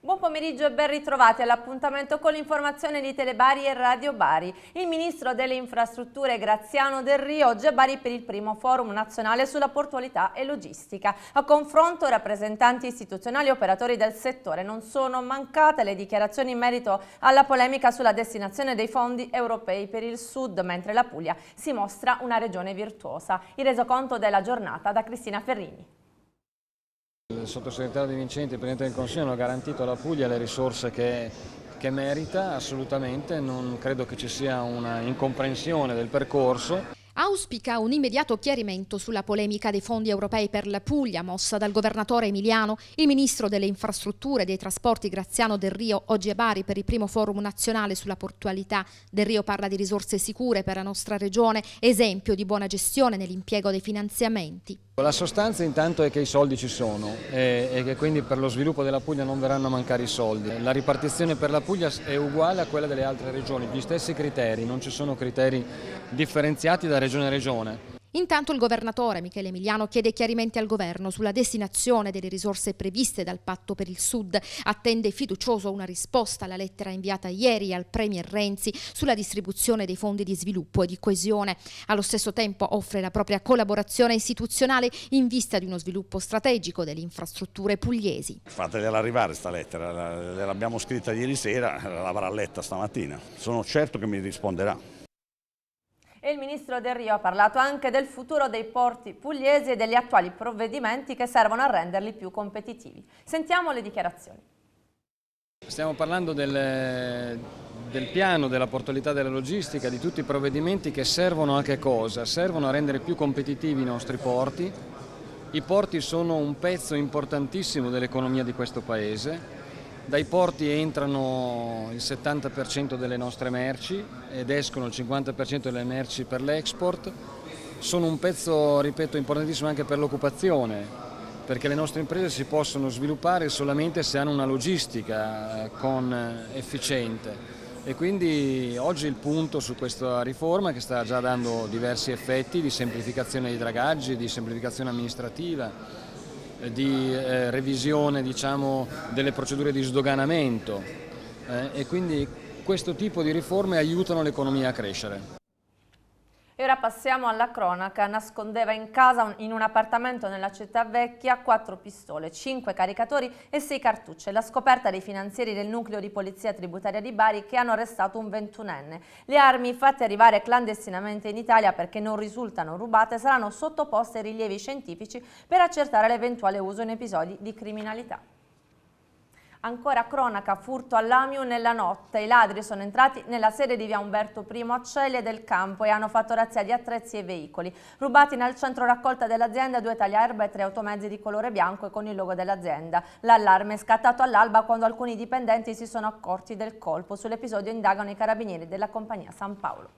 Buon pomeriggio e ben ritrovati all'appuntamento con l'informazione di Telebari e Radio Bari. Il ministro delle infrastrutture Graziano Del Rio oggi a Bari per il primo forum nazionale sulla portualità e logistica. A confronto rappresentanti istituzionali e operatori del settore non sono mancate le dichiarazioni in merito alla polemica sulla destinazione dei fondi europei per il sud, mentre la Puglia si mostra una regione virtuosa. Il resoconto della giornata da Cristina Ferrini. Il sottosegretario Di Vincenti, il Presidente del Consiglio, hanno garantito alla Puglia le risorse che, che merita assolutamente, non credo che ci sia una incomprensione del percorso. Auspica un immediato chiarimento sulla polemica dei fondi europei per la Puglia mossa dal governatore Emiliano, il ministro delle infrastrutture e dei trasporti Graziano Del Rio oggi a Bari per il primo forum nazionale sulla portualità. Del Rio parla di risorse sicure per la nostra regione, esempio di buona gestione nell'impiego dei finanziamenti. La sostanza intanto è che i soldi ci sono e, che quindi per lo sviluppo della Puglia non verranno a mancare i soldi. La ripartizione per la Puglia è uguale a quella delle altre regioni, gli stessi criteri, non ci sono criteri differenziati da regione a regione. Intanto il governatore Michele Emiliano chiede chiarimenti al governo sulla destinazione delle risorse previste dal patto per il Sud. Attende fiducioso una risposta alla lettera inviata ieri al Premier Renzi sulla distribuzione dei fondi di sviluppo e di coesione. Allo stesso tempo offre la propria collaborazione istituzionale in vista di uno sviluppo strategico delle infrastrutture pugliesi. Fategliela arrivare sta lettera, l'abbiamo scritta ieri sera, l'avrà letta stamattina. Sono certo che mi risponderà. E il ministro Del Rio ha parlato anche del futuro dei porti pugliesi e degli attuali provvedimenti che servono a renderli più competitivi. Sentiamo le dichiarazioni. Stiamo parlando del, del piano della portualità della logistica, di tutti i provvedimenti che servono a che cosa? Servono a rendere più competitivi i nostri porti. I porti sono un pezzo importantissimo dell'economia di questo Paese dai porti entrano il 70% delle nostre merci ed escono il 50% delle merci per l'export. Sono un pezzo, ripeto, importantissimo anche per l'occupazione, perché le nostre imprese si possono sviluppare solamente se hanno una logistica eh, eh, efficiente. E quindi oggi il punto su questa riforma che sta già dando diversi effetti di semplificazione dei dragaggi, di semplificazione amministrativa, di eh, revisione diciamo, delle procedure di sdoganamento eh, e quindi questo tipo di riforme aiutano l'economia a crescere. E ora passiamo alla cronaca. Nascondeva in casa, in un appartamento nella città vecchia, quattro pistole, cinque caricatori e sei cartucce. La scoperta dei finanzieri del nucleo di polizia tributaria di Bari che hanno arrestato un ventunenne. Le armi fatte arrivare clandestinamente in Italia perché non risultano rubate saranno sottoposte ai rilievi scientifici per accertare l'eventuale uso in episodi di criminalità. Ancora cronaca, furto all'Amiu nella notte. I ladri sono entrati nella sede di via Umberto I a Celle del Campo e hanno fatto razzia di attrezzi e veicoli. Rubati nel centro raccolta dell'azienda due tagliaerba e tre automezzi di colore bianco e con il logo dell'azienda. L'allarme è scattato all'alba quando alcuni dipendenti si sono accorti del colpo. Sull'episodio indagano i carabinieri della compagnia San Paolo.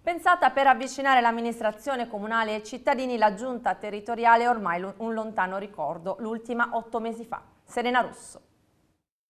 Pensata per avvicinare l'amministrazione comunale ai cittadini, la giunta territoriale è ormai un lontano ricordo, l'ultima otto mesi fa. Serena Russo.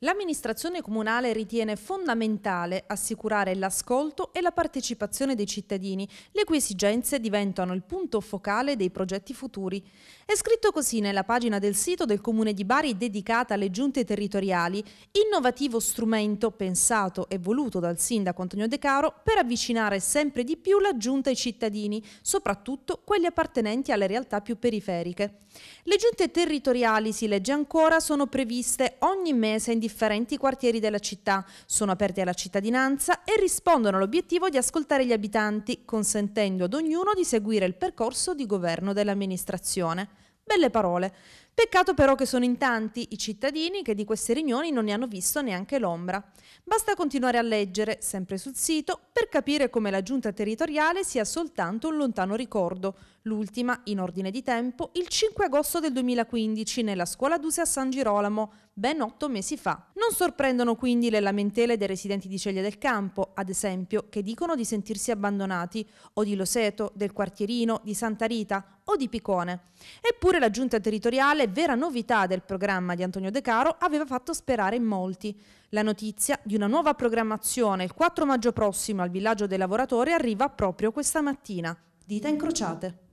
L'amministrazione comunale ritiene fondamentale assicurare l'ascolto e la partecipazione dei cittadini, le cui esigenze diventano il punto focale dei progetti futuri. È scritto così nella pagina del sito del Comune di Bari dedicata alle giunte territoriali, innovativo strumento pensato e voluto dal sindaco Antonio De Caro per avvicinare sempre di più la giunta ai cittadini, soprattutto quelli appartenenti alle realtà più periferiche. Le giunte territoriali, si legge ancora, sono previste ogni mese in differenti quartieri della città, sono aperti alla cittadinanza e rispondono all'obiettivo di ascoltare gli abitanti, consentendo ad ognuno di seguire il percorso di governo dell'amministrazione. Belle parole. Peccato però che sono in tanti i cittadini che di queste riunioni non ne hanno visto neanche l'ombra. Basta continuare a leggere, sempre sul sito, per capire come la giunta territoriale sia soltanto un lontano ricordo, l'ultima in ordine di tempo il 5 agosto del 2015 nella scuola d'Use a San Girolamo, ben otto mesi fa. Non sorprendono quindi le lamentele dei residenti di Ceglia del Campo, ad esempio, che dicono di sentirsi abbandonati, o di Loseto, del quartierino, di Santa Rita o di Picone. Eppure la giunta territoriale, vera novità del programma di Antonio De Caro, aveva fatto sperare in molti. La notizia di una nuova programmazione il 4 maggio prossimo al villaggio dei lavoratori arriva proprio questa mattina. Dita incrociate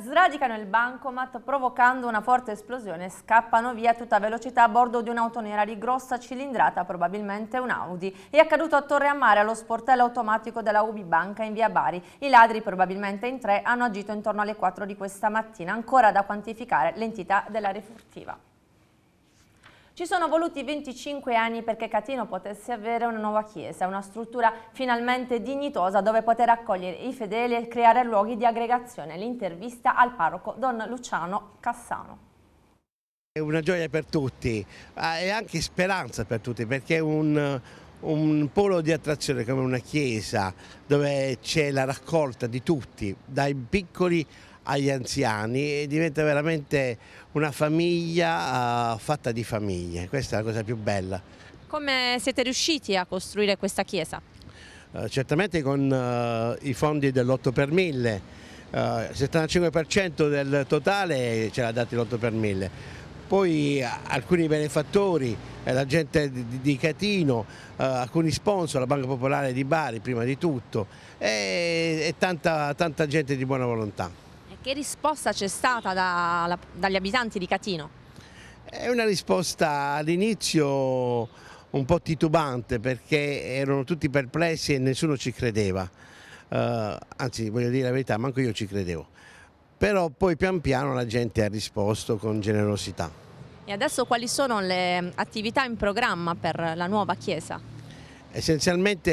sradicano il bancomat provocando una forte esplosione e scappano via a tutta velocità a bordo di un'auto nera di grossa cilindrata, probabilmente un Audi. È accaduto a Torre a Mare allo sportello automatico della Ubi Banca in via Bari. I ladri, probabilmente in tre, hanno agito intorno alle 4 di questa mattina, ancora da quantificare l'entità della refurtiva. Ci sono voluti 25 anni perché Catino potesse avere una nuova chiesa, una struttura finalmente dignitosa dove poter accogliere i fedeli e creare luoghi di aggregazione. L'intervista al parroco Don Luciano Cassano. È una gioia per tutti e anche speranza per tutti perché è un, un polo di attrazione come una chiesa dove c'è la raccolta di tutti, dai piccoli a agli anziani e diventa veramente una famiglia uh, fatta di famiglie, questa è la cosa più bella. Come siete riusciti a costruire questa chiesa? Uh, certamente con uh, i fondi dell'8 per 1000, il 75% del totale ce l'ha dato l'8 per 1000, poi alcuni benefattori, la gente di Catino, alcuni sponsor, la Banca Popolare di Bari prima di tutto e, e tanta, tanta gente di buona volontà. Che risposta c'è stata da, dagli abitanti di Catino? È una risposta all'inizio un po' titubante perché erano tutti perplessi e nessuno ci credeva. Uh, anzi, voglio dire la verità, manco io ci credevo. Però poi pian piano la gente ha risposto con generosità. E adesso quali sono le attività in programma per la nuova chiesa? Essenzialmente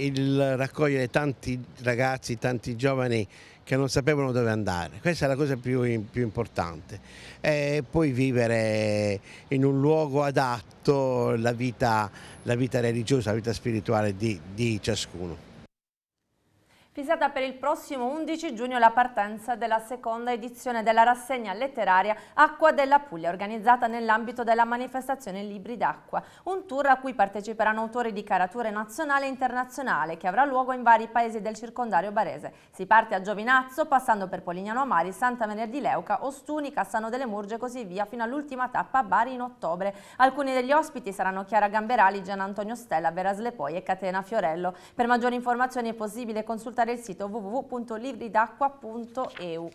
il raccogliere tanti ragazzi, tanti giovani che non sapevano dove andare. Questa è la cosa più, più importante. E poi vivere in un luogo adatto la vita, la vita religiosa, la vita spirituale di, di ciascuno. Fissata per il prossimo 11 giugno la partenza della seconda edizione della rassegna letteraria Acqua della Puglia, organizzata nell'ambito della manifestazione Libri d'acqua, un tour a cui parteciperanno autori di carature nazionale e internazionale che avrà luogo in vari paesi del circondario barese. Si parte a Giovinazzo, passando per Polignano Amari, Santa Maria di Leuca, Ostuni, Cassano delle Murge e così via, fino all'ultima tappa a Bari in ottobre. Alcuni degli ospiti saranno Chiara Gamberali, Gian Antonio Stella, Vera Slepoi e Catena Fiorello. Per maggiori informazioni è possibile consultare consultare il sito www.livridacqua.eu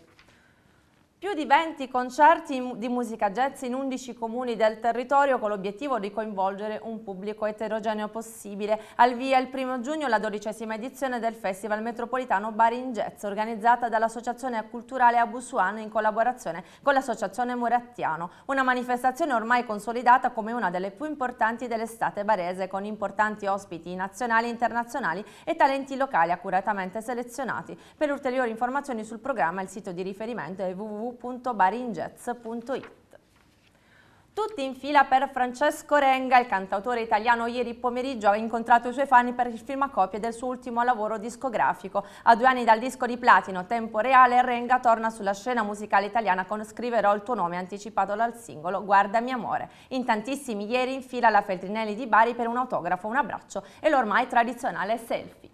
più di 20 concerti di musica jazz in 11 comuni del territorio con l'obiettivo di coinvolgere un pubblico eterogeneo possibile. Al via il 1 giugno la dodicesima edizione del Festival Metropolitano Bari in Jazz organizzata dall'Associazione Culturale Abusuano in collaborazione con l'Associazione Morattiano. Una manifestazione ormai consolidata come una delle più importanti dell'estate barese con importanti ospiti nazionali, internazionali e talenti locali accuratamente selezionati. Per ulteriori informazioni sul programma il sito di riferimento è www www.barinjazz.it tutti in fila per Francesco Renga, il cantautore italiano ieri pomeriggio ha incontrato i suoi fan per il film a copie del suo ultimo lavoro discografico. A due anni dal disco di platino Tempo Reale, Renga torna sulla scena musicale italiana con Scriverò il tuo nome, anticipato dal singolo Guardami amore. In tantissimi ieri in fila alla Feltrinelli di Bari per un autografo, un abbraccio e l'ormai tradizionale selfie.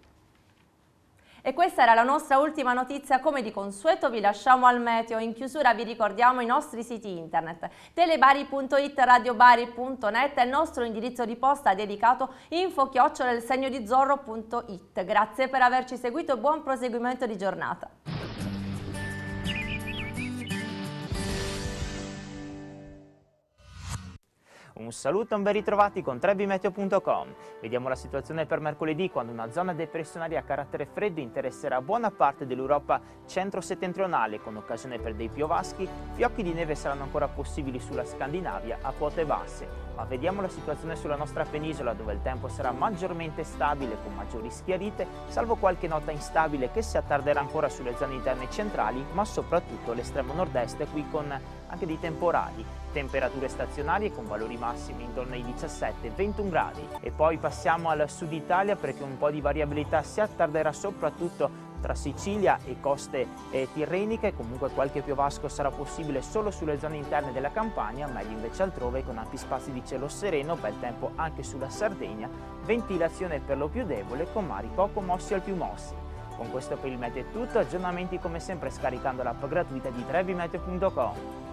E questa era la nostra ultima notizia, come di consueto vi lasciamo al meteo, in chiusura vi ricordiamo i nostri siti internet, telebari.it, radiobari.net e il nostro indirizzo di posta dedicato info segno Grazie per averci seguito e buon proseguimento di giornata. Un saluto e un ben ritrovati con trebimeteo.com. Vediamo la situazione per mercoledì quando una zona depressionaria a carattere freddo interesserà buona parte dell'Europa centro-settentrionale con occasione per dei piovaschi, fiocchi di neve saranno ancora possibili sulla Scandinavia a quote basse. Ma vediamo la situazione sulla nostra penisola dove il tempo sarà maggiormente stabile con maggiori schiarite, salvo qualche nota instabile che si attarderà ancora sulle zone interne centrali, ma soprattutto l'estremo nord-est qui con anche dei temporali, temperature stazionarie con valori massimi intorno ai 17-21 gradi. E poi passiamo al sud Italia perché un po' di variabilità si attarderà soprattutto tra Sicilia e coste eh, tirreniche, comunque qualche piovasco sarà possibile solo sulle zone interne della Campania, meglio invece altrove con ampi spazi di cielo sereno, bel tempo anche sulla Sardegna, ventilazione per lo più debole con mari poco mossi al più mossi. Con questo per il meteo è tutto, aggiornamenti come sempre scaricando l'app gratuita di trevimeteo.com.